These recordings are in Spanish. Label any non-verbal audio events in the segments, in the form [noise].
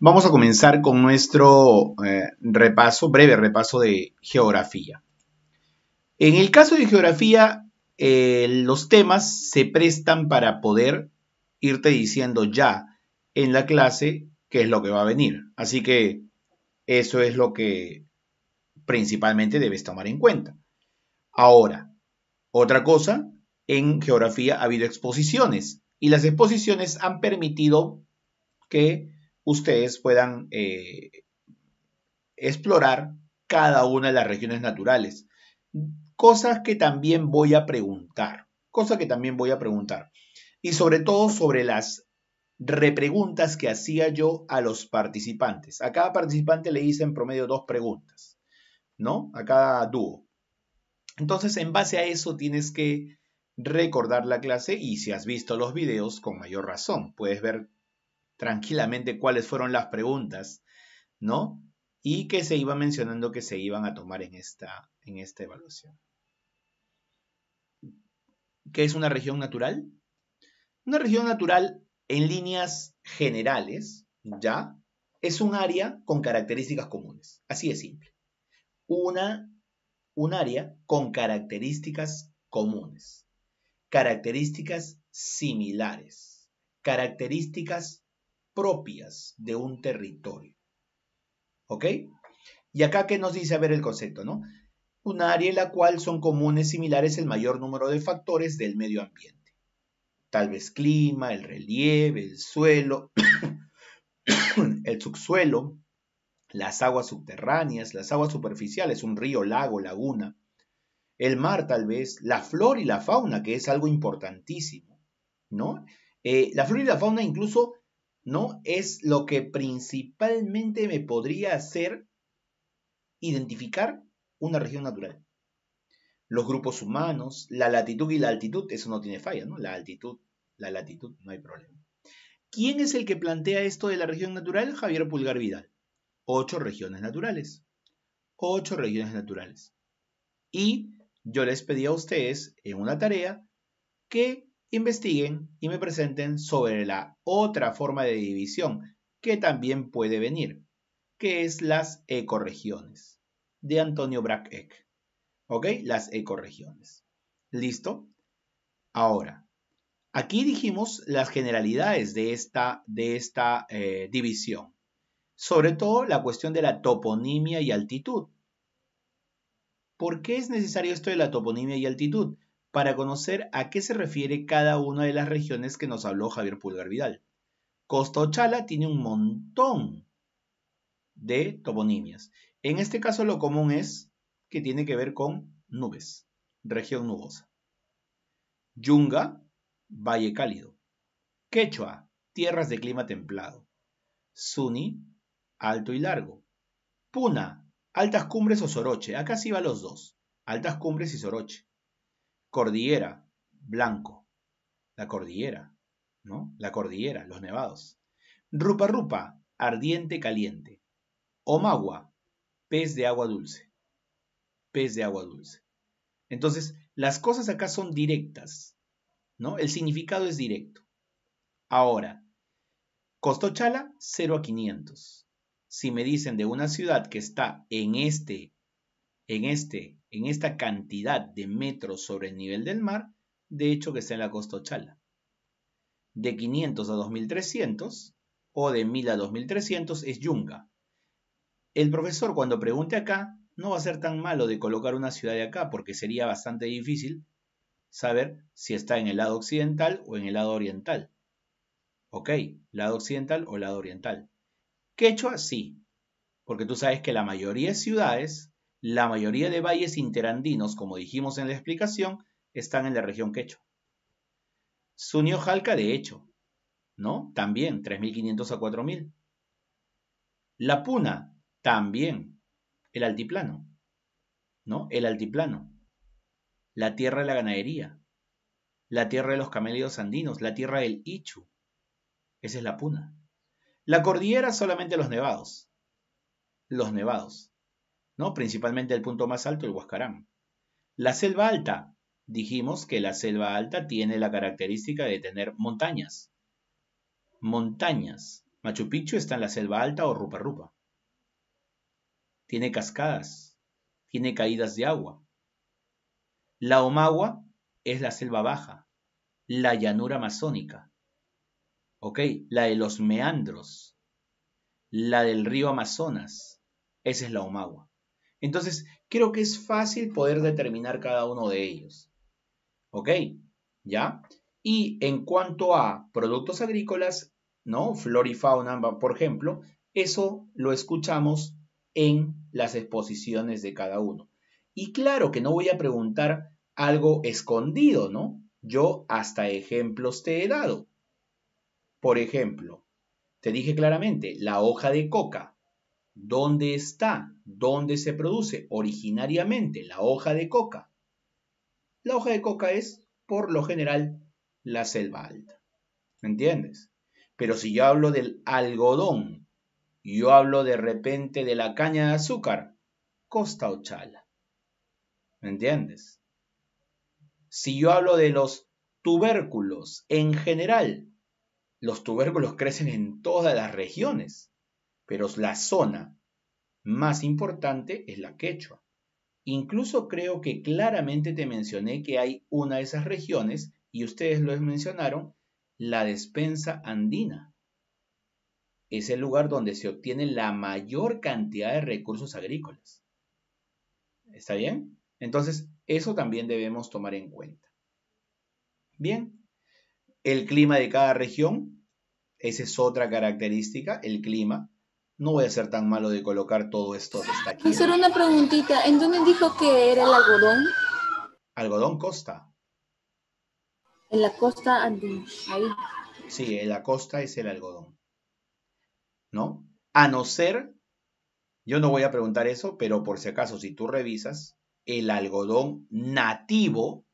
Vamos a comenzar con nuestro eh, repaso, breve repaso de geografía. En el caso de geografía, eh, los temas se prestan para poder irte diciendo ya en la clase qué es lo que va a venir. Así que eso es lo que principalmente debes tomar en cuenta. Ahora, otra cosa, en geografía ha habido exposiciones y las exposiciones han permitido que ustedes puedan eh, explorar cada una de las regiones naturales. Cosas que también voy a preguntar, cosas que también voy a preguntar. Y sobre todo sobre las repreguntas que hacía yo a los participantes. A cada participante le hice en promedio dos preguntas, ¿no? A cada dúo. Entonces, en base a eso tienes que recordar la clase y si has visto los videos, con mayor razón, puedes ver tranquilamente cuáles fueron las preguntas, ¿no? Y que se iba mencionando que se iban a tomar en esta, en esta evaluación. ¿Qué es una región natural? Una región natural en líneas generales, ¿ya? Es un área con características comunes, así de simple. Una, un área con características comunes, características similares, características propias de un territorio. ¿Ok? Y acá ¿qué nos dice a ver el concepto, ¿no? Un área en la cual son comunes similares el mayor número de factores del medio ambiente. Tal vez clima, el relieve, el suelo, [coughs] el subsuelo, las aguas subterráneas, las aguas superficiales, un río, lago, laguna, el mar tal vez, la flor y la fauna, que es algo importantísimo, ¿no? Eh, la flor y la fauna incluso ¿no? Es lo que principalmente me podría hacer identificar una región natural. Los grupos humanos, la latitud y la altitud, eso no tiene falla, ¿no? La altitud, la latitud, no hay problema. ¿Quién es el que plantea esto de la región natural? Javier Pulgar Vidal. Ocho regiones naturales. Ocho regiones naturales. Y yo les pedí a ustedes en una tarea que investiguen y me presenten sobre la otra forma de división que también puede venir, que es las ecorregiones, de Antonio brack ¿Ok? Las ecorregiones. ¿Listo? Ahora, aquí dijimos las generalidades de esta, de esta eh, división, sobre todo la cuestión de la toponimia y altitud. ¿Por qué es necesario esto de la toponimia y altitud? para conocer a qué se refiere cada una de las regiones que nos habló Javier Pulgar Vidal. Costa Ochala tiene un montón de toponimias. En este caso lo común es que tiene que ver con nubes, región nubosa. Yunga, valle cálido. Quechua, tierras de clima templado. Suni, alto y largo. Puna, altas cumbres o soroche. Acá sí va los dos, altas cumbres y soroche cordillera, blanco. La cordillera, ¿no? La cordillera, los nevados. Rupa rupa, ardiente caliente. Omagua, pez de agua dulce. Pez de agua dulce. Entonces, las cosas acá son directas, ¿no? El significado es directo. Ahora, Costo Chala, 0 a 500. Si me dicen de una ciudad que está en este, en este en esta cantidad de metros sobre el nivel del mar, de hecho que está en la costa Ochala. De 500 a 2300 o de 1000 a 2300 es Yunga. El profesor cuando pregunte acá no va a ser tan malo de colocar una ciudad de acá porque sería bastante difícil saber si está en el lado occidental o en el lado oriental. Ok, lado occidental o lado oriental. Quechua sí, porque tú sabes que la mayoría de ciudades la mayoría de valles interandinos, como dijimos en la explicación, están en la región quechua. Suniojalca, de hecho, ¿no? También, 3.500 a 4.000. La Puna, también. El altiplano, ¿no? El altiplano. La tierra de la ganadería. La tierra de los camélidos andinos. La tierra del Ichu. Esa es la Puna. La cordillera solamente los nevados. Los nevados principalmente el punto más alto, el Huascarán. La selva alta, dijimos que la selva alta tiene la característica de tener montañas. Montañas. Machu Picchu está en la selva alta o Rupa Rupa. Tiene cascadas, tiene caídas de agua. La Omagua es la selva baja, la llanura amazónica. ¿Ok? La de los meandros, la del río Amazonas. Esa es la Omagua. Entonces, creo que es fácil poder determinar cada uno de ellos. ¿Ok? ¿Ya? Y en cuanto a productos agrícolas, ¿no? Flor y fauna, por ejemplo, eso lo escuchamos en las exposiciones de cada uno. Y claro que no voy a preguntar algo escondido, ¿no? Yo hasta ejemplos te he dado. Por ejemplo, te dije claramente, la hoja de coca. ¿Dónde está? ¿Dónde se produce originariamente la hoja de coca? La hoja de coca es, por lo general, la selva alta. ¿Me entiendes? Pero si yo hablo del algodón, yo hablo de repente de la caña de azúcar, Costa Ochala. ¿Me entiendes? Si yo hablo de los tubérculos en general, los tubérculos [laughs] crecen en todas las regiones pero la zona más importante es la quechua. Incluso creo que claramente te mencioné que hay una de esas regiones, y ustedes lo mencionaron, la despensa andina. Es el lugar donde se obtiene la mayor cantidad de recursos agrícolas. ¿Está bien? Entonces, eso también debemos tomar en cuenta. Bien, el clima de cada región, esa es otra característica, el clima no voy a ser tan malo de colocar todo esto hasta ah, aquí. Solo una preguntita, ¿en dónde dijo que era el algodón? Algodón Costa. En la costa, ah, ahí. Sí, en la costa es el algodón. ¿No? A no ser, yo no voy a preguntar eso, pero por si acaso, si tú revisas, el algodón nativo,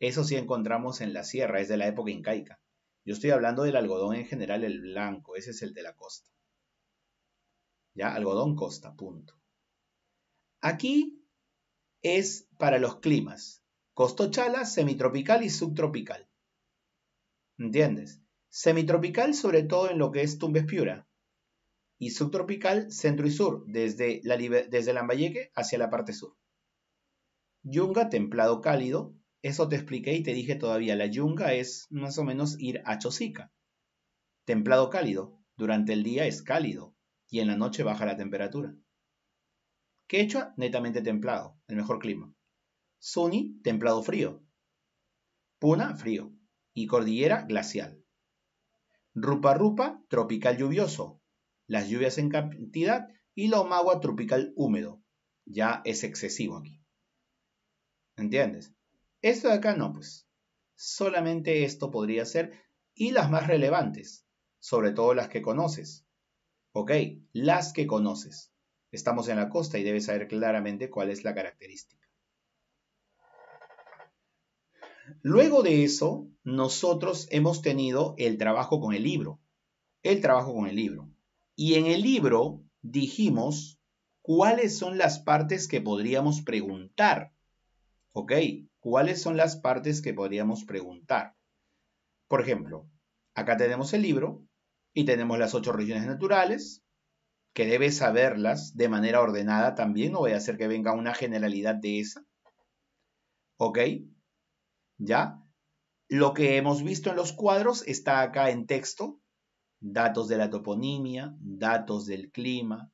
eso sí encontramos en la sierra, es de la época incaica. Yo estoy hablando del algodón en general, el blanco, ese es el de la costa. Ya, algodón costa, punto. Aquí es para los climas. Costochala, semitropical y subtropical. ¿Entiendes? Semitropical sobre todo en lo que es Tumbes Piura. Y subtropical centro y sur, desde, la, desde Lambayeque hacia la parte sur. Yunga, templado cálido. Eso te expliqué y te dije todavía. La yunga es más o menos ir a Chosica. Templado cálido. Durante el día es cálido y en la noche baja la temperatura. Quechua, netamente templado, el mejor clima. Suni, templado frío. Puna, frío. Y cordillera, glacial. Rupa Rupa, tropical lluvioso. Las lluvias en cantidad y la omagua tropical húmedo. Ya es excesivo aquí. ¿Entiendes? Esto de acá no, pues. Solamente esto podría ser y las más relevantes, sobre todo las que conoces. Ok, las que conoces. Estamos en la costa y debes saber claramente cuál es la característica. Luego de eso, nosotros hemos tenido el trabajo con el libro. El trabajo con el libro. Y en el libro dijimos cuáles son las partes que podríamos preguntar. ¿Ok? ¿Cuáles son las partes que podríamos preguntar? Por ejemplo, acá tenemos el libro y tenemos las ocho regiones naturales, que debes saberlas de manera ordenada también, no voy a hacer que venga una generalidad de esa. ¿Ok? ¿Ya? Lo que hemos visto en los cuadros está acá en texto. Datos de la toponimia, datos del clima,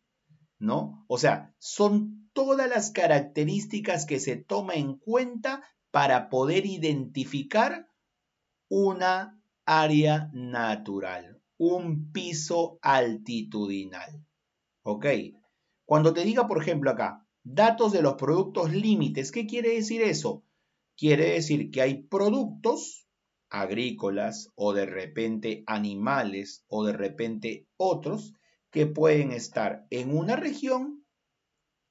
¿no? O sea, son todas las características que se toma en cuenta para poder identificar una área natural, un piso altitudinal. ¿Ok? Cuando te diga, por ejemplo, acá, datos de los productos límites, ¿qué quiere decir eso? Quiere decir que hay productos agrícolas o de repente animales o de repente otros que pueden estar en una región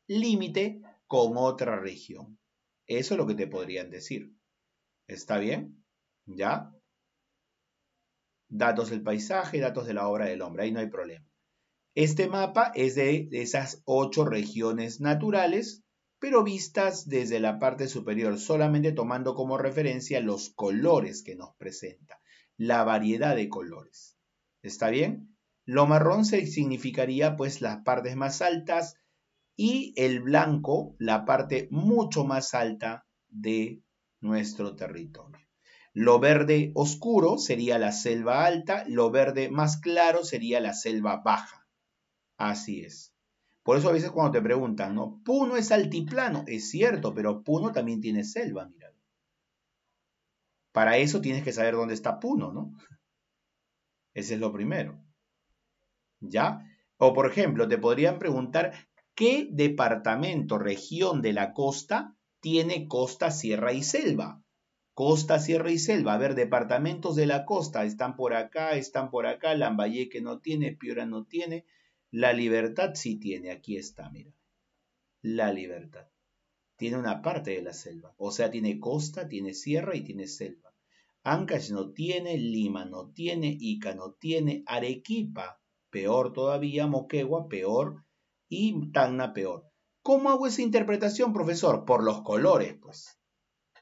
límite con otra región. Eso es lo que te podrían decir. ¿Está bien? ¿Ya? datos del paisaje, datos de la obra del hombre, ahí no hay problema. Este mapa es de esas ocho regiones naturales, pero vistas desde la parte superior, solamente tomando como referencia los colores que nos presenta, la variedad de colores. ¿Está bien? Lo marrón significaría pues las partes más altas y el blanco la parte mucho más alta de nuestro territorio. Lo verde oscuro sería la selva alta, lo verde más claro sería la selva baja. Así es. Por eso a veces cuando te preguntan, ¿no? Puno es altiplano, es cierto, pero Puno también tiene selva, mira. Para eso tienes que saber dónde está Puno, ¿no? Ese es lo primero. ¿Ya? O por ejemplo, te podrían preguntar, ¿qué departamento, región de la costa tiene costa, sierra y selva? Costa, Sierra y Selva. A ver, departamentos de la costa. Están por acá, están por acá. Lambayeque no tiene, Piura no tiene. La Libertad sí tiene. Aquí está, mira. La Libertad. Tiene una parte de la selva. O sea, tiene costa, tiene sierra y tiene selva. Ancash no tiene, Lima no tiene, Ica no tiene, Arequipa, peor todavía, Moquegua, peor, y Tacna, peor. ¿Cómo hago esa interpretación, profesor? Por los colores, pues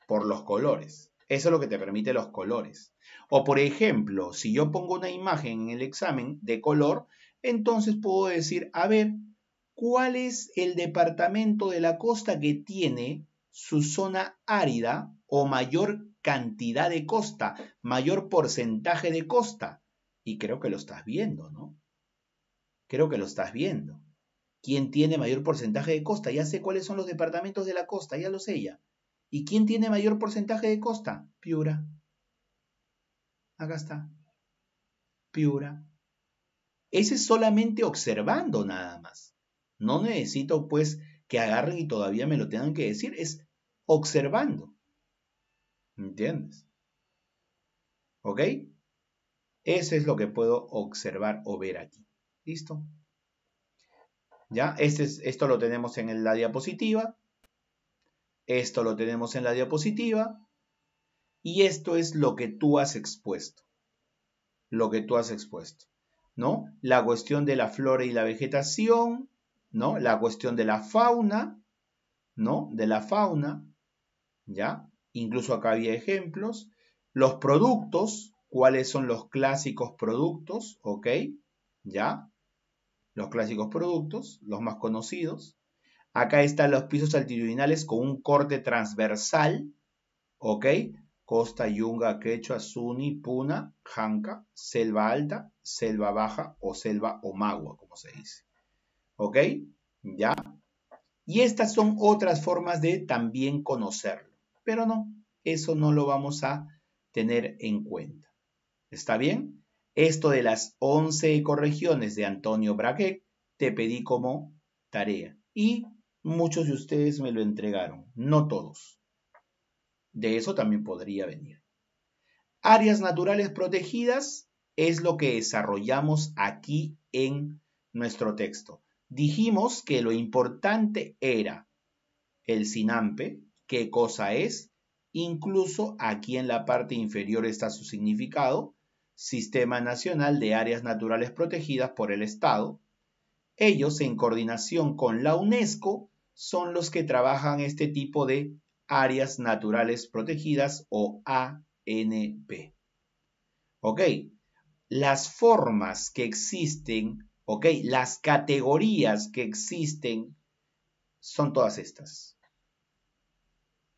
por los colores. Eso es lo que te permite los colores. O por ejemplo, si yo pongo una imagen en el examen de color, entonces puedo decir, a ver, ¿cuál es el departamento de la costa que tiene su zona árida o mayor cantidad de costa, mayor porcentaje de costa? Y creo que lo estás viendo, ¿no? Creo que lo estás viendo. ¿Quién tiene mayor porcentaje de costa? Ya sé cuáles son los departamentos de la costa, ya lo sé ya. ¿Y quién tiene mayor porcentaje de costa? Piura. Acá está. Piura. Ese es solamente observando nada más. No necesito pues que agarren y todavía me lo tengan que decir. Es observando. ¿Entiendes? ¿Ok? Eso es lo que puedo observar o ver aquí. ¿Listo? ¿Ya? Este es, esto lo tenemos en la diapositiva. Esto lo tenemos en la diapositiva. Y esto es lo que tú has expuesto. Lo que tú has expuesto. ¿No? La cuestión de la flora y la vegetación. ¿No? La cuestión de la fauna. ¿No? De la fauna. ¿Ya? Incluso acá había ejemplos. Los productos. ¿Cuáles son los clásicos productos? ¿Ok? ¿Ya? Los clásicos productos, los más conocidos. Acá están los pisos altitudinales con un corte transversal, ¿ok? Costa, Yunga, Quechua, Suni, Puna, Janca, Selva Alta, Selva Baja o Selva Omagua, como se dice. ¿Ok? ¿Ya? Y estas son otras formas de también conocerlo. Pero no, eso no lo vamos a tener en cuenta. ¿Está bien? Esto de las 11 ecorregiones de Antonio Braque te pedí como tarea. Y Muchos de ustedes me lo entregaron, no todos. De eso también podría venir. Áreas naturales protegidas es lo que desarrollamos aquí en nuestro texto. Dijimos que lo importante era el sinampe, qué cosa es, incluso aquí en la parte inferior está su significado, Sistema Nacional de Áreas Naturales Protegidas por el Estado. Ellos, en coordinación con la UNESCO, son los que trabajan este tipo de áreas naturales protegidas o ANP. ¿Ok? Las formas que existen, ¿ok? Las categorías que existen son todas estas.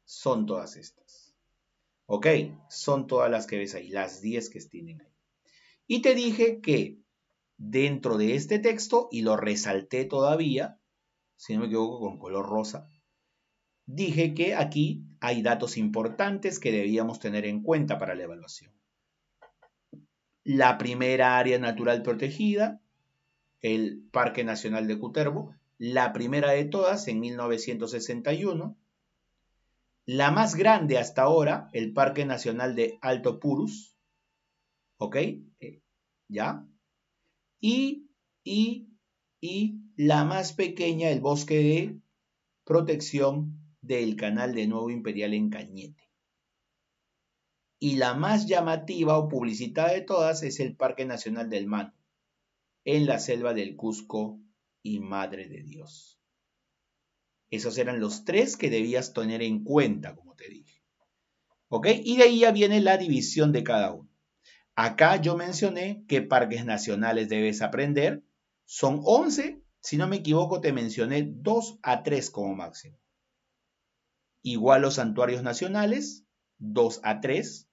Son todas estas. ¿Ok? Son todas las que ves ahí, las 10 que tienen ahí. Y te dije que dentro de este texto, y lo resalté todavía, si no me equivoco, con color rosa, dije que aquí hay datos importantes que debíamos tener en cuenta para la evaluación. La primera área natural protegida, el Parque Nacional de Cuterbo, la primera de todas en 1961, la más grande hasta ahora, el Parque Nacional de Alto Purus, ¿ok? Eh, ¿Ya? Y, y, y la más pequeña el bosque de protección del canal de Nuevo Imperial en Cañete. Y la más llamativa o publicitada de todas es el Parque Nacional del Mano, en la selva del Cusco y Madre de Dios. Esos eran los tres que debías tener en cuenta, como te dije. ¿Ok? Y de ahí ya viene la división de cada uno. Acá yo mencioné qué parques nacionales debes aprender. Son 11 si no me equivoco, te mencioné 2 a 3 como máximo. Igual los santuarios nacionales, 2 a 3.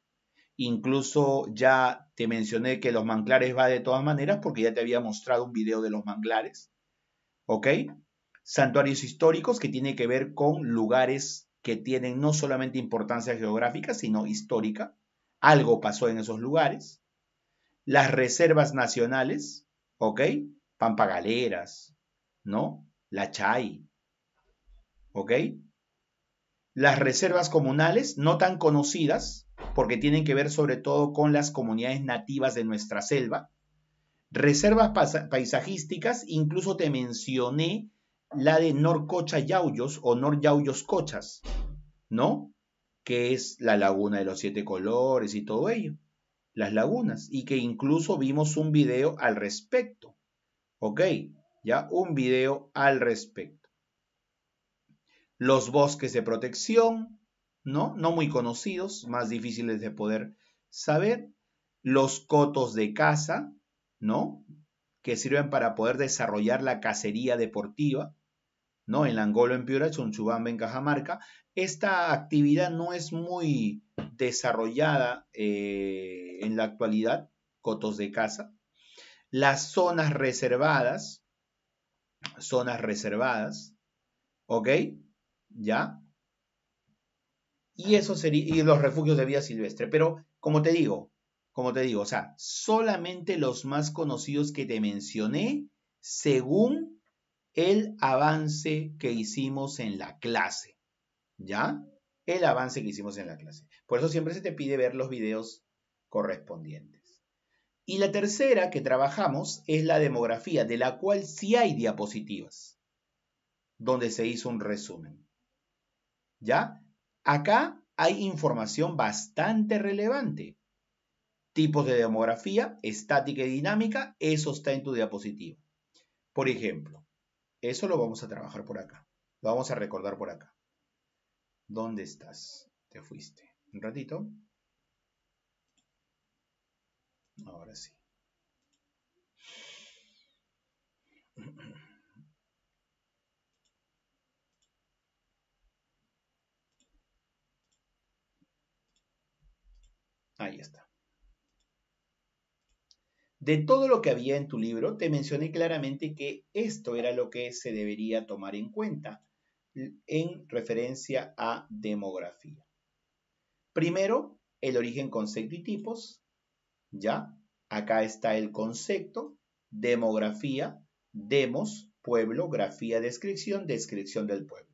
Incluso ya te mencioné que los manglares va de todas maneras porque ya te había mostrado un video de los manglares. ¿Ok? Santuarios históricos que tiene que ver con lugares que tienen no solamente importancia geográfica, sino histórica. Algo pasó en esos lugares. Las reservas nacionales, ¿ok? Pampagaleras, ¿no? La Chay. ¿Ok? Las reservas comunales, no tan conocidas, porque tienen que ver sobre todo con las comunidades nativas de nuestra selva. Reservas paisajísticas, incluso te mencioné la de Norcocha Yauyos o Nor Yauyos Cochas, ¿no? Que es la laguna de los siete colores y todo ello, las lagunas, y que incluso vimos un video al respecto, ¿ok? ya un video al respecto. Los bosques de protección, ¿no? No muy conocidos, más difíciles de poder saber. Los cotos de caza, ¿no? Que sirven para poder desarrollar la cacería deportiva, ¿no? En Angolo, en Piura, Chunchubamba, en Cajamarca. Esta actividad no es muy desarrollada eh, en la actualidad, cotos de caza. Las zonas reservadas, zonas reservadas, ¿ok? ¿Ya? Y, eso sería, y los refugios de vida silvestre. Pero, como te digo, como te digo, o sea, solamente los más conocidos que te mencioné según el avance que hicimos en la clase. ¿Ya? El avance que hicimos en la clase. Por eso siempre se te pide ver los videos correspondientes. Y la tercera que trabajamos es la demografía, de la cual sí hay diapositivas, donde se hizo un resumen. ¿Ya? Acá hay información bastante relevante. Tipos de demografía, estática y dinámica, eso está en tu diapositiva. Por ejemplo, eso lo vamos a trabajar por acá. Lo vamos a recordar por acá. ¿Dónde estás? Te fuiste. Un ratito. Ahora sí. Ahí está. De todo lo que había en tu libro, te mencioné claramente que esto era lo que se debería tomar en cuenta en referencia a demografía. Primero, el origen, concepto y tipos. ¿ya? Acá está el concepto, demografía, demos, pueblo, grafía, descripción, descripción del pueblo.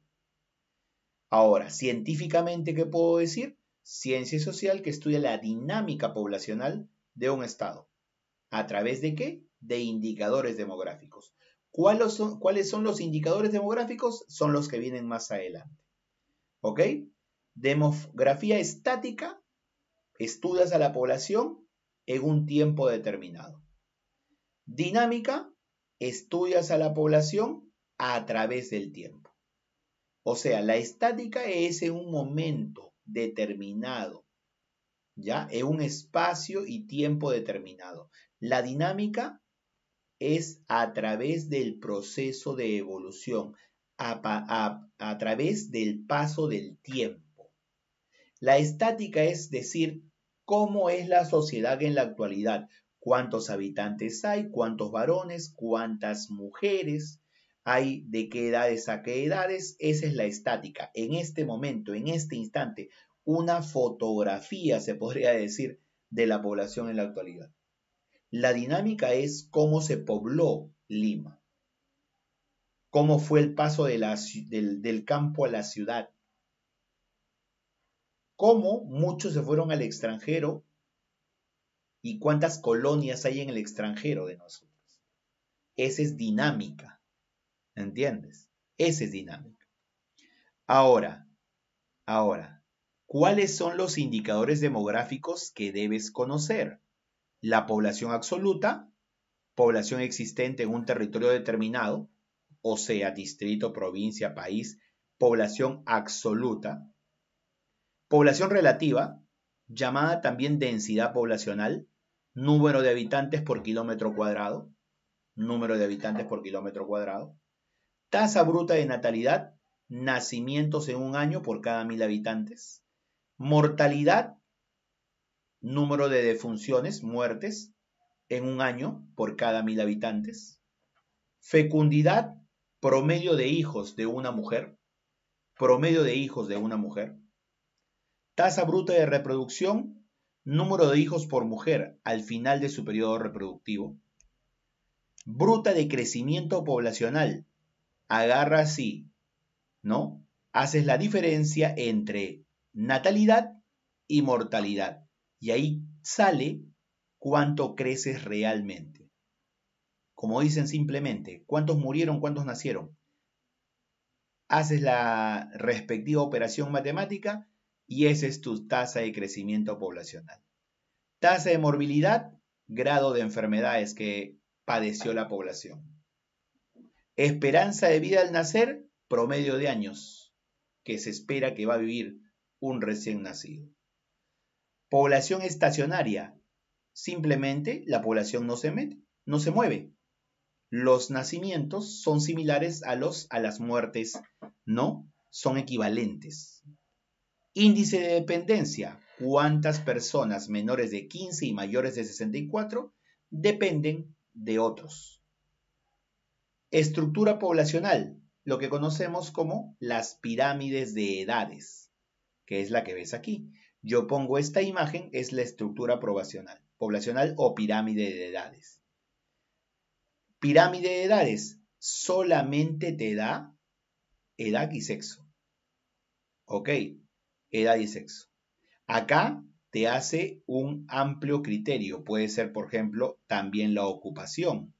Ahora, científicamente, ¿qué puedo decir? Ciencia social que estudia la dinámica poblacional de un Estado. ¿A través de qué? De indicadores demográficos. ¿Cuáles son, ¿Cuáles son los indicadores demográficos? Son los que vienen más adelante. ¿Ok? Demografía estática, estudias a la población en un tiempo determinado. Dinámica, estudias a la población a través del tiempo. O sea, la estática es en un momento determinado, ¿ya? En un espacio y tiempo determinado. La dinámica es a través del proceso de evolución, a, a través del paso del tiempo. La estática es decir, cómo es la sociedad en la actualidad, cuántos habitantes hay, cuántos varones, cuántas mujeres hay, de qué edades a qué edades. Esa es la estática. En este momento, en este instante, una fotografía, se podría decir, de la población en la actualidad. La dinámica es cómo se pobló Lima, cómo fue el paso del campo a la ciudad, cómo muchos se fueron al extranjero y cuántas colonias hay en el extranjero de nosotros. Esa es dinámica, ¿entiendes? Esa es dinámica. Ahora, ahora, ¿cuáles son los indicadores demográficos que debes conocer? La población absoluta, población existente en un territorio determinado, o sea, distrito, provincia, país, población absoluta, Población relativa, llamada también densidad poblacional, número de habitantes por kilómetro cuadrado, número de habitantes por kilómetro cuadrado, tasa bruta de natalidad, nacimientos en un año por cada mil habitantes, mortalidad, número de defunciones, muertes en un año por cada mil habitantes, fecundidad, promedio de hijos de una mujer, promedio de hijos de una mujer, Tasa bruta de reproducción, número de hijos por mujer al final de su periodo reproductivo. Bruta de crecimiento poblacional. Agarra así, ¿no? Haces la diferencia entre natalidad y mortalidad. Y ahí sale cuánto creces realmente. Como dicen simplemente, cuántos murieron, cuántos nacieron. Haces la respectiva operación matemática y esa es tu tasa de crecimiento poblacional. Tasa de morbilidad, grado de enfermedades que padeció la población. Esperanza de vida al nacer, promedio de años que se espera que va a vivir un recién nacido. Población estacionaria, simplemente la población no se mete, no se mueve. Los nacimientos son similares a los a las muertes, no son equivalentes. Índice de dependencia. ¿Cuántas personas menores de 15 y mayores de 64 dependen de otros? Estructura poblacional. Lo que conocemos como las pirámides de edades, que es la que ves aquí. Yo pongo esta imagen, es la estructura poblacional, poblacional o pirámide de edades. Pirámide de edades solamente te da edad y sexo. Ok, edad y sexo. Acá te hace un amplio criterio. Puede ser, por ejemplo, también la ocupación.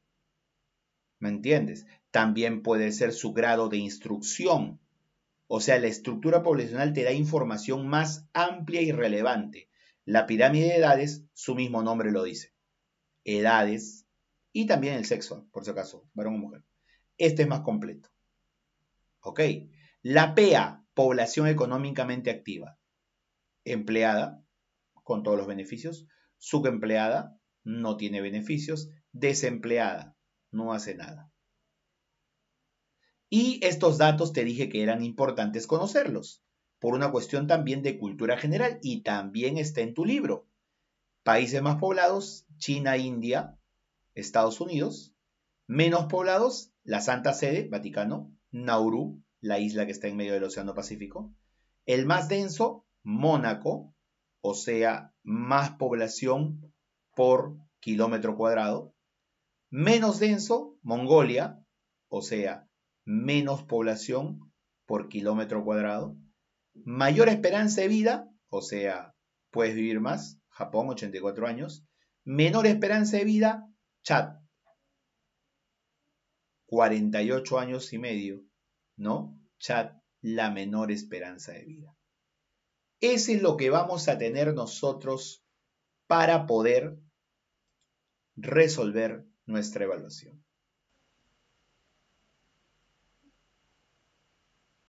¿Me entiendes? También puede ser su grado de instrucción. O sea, la estructura poblacional te da información más amplia y relevante. La pirámide de edades, su mismo nombre lo dice. Edades y también el sexo, por si acaso, varón o mujer. Este es más completo. ¿Ok? La PEA, población económicamente activa, empleada, con todos los beneficios, subempleada, no tiene beneficios, desempleada, no hace nada. Y estos datos te dije que eran importantes conocerlos, por una cuestión también de cultura general y también está en tu libro. Países más poblados, China, India, Estados Unidos, menos poblados, la Santa Sede, Vaticano, Nauru, la isla que está en medio del Océano Pacífico. El más denso, Mónaco, o sea, más población por kilómetro cuadrado. Menos denso, Mongolia, o sea, menos población por kilómetro cuadrado. Mayor esperanza de vida, o sea, puedes vivir más, Japón, 84 años. Menor esperanza de vida, Chad, 48 años y medio. ¿no? chat, la menor esperanza de vida. Ese es lo que vamos a tener nosotros para poder resolver nuestra evaluación.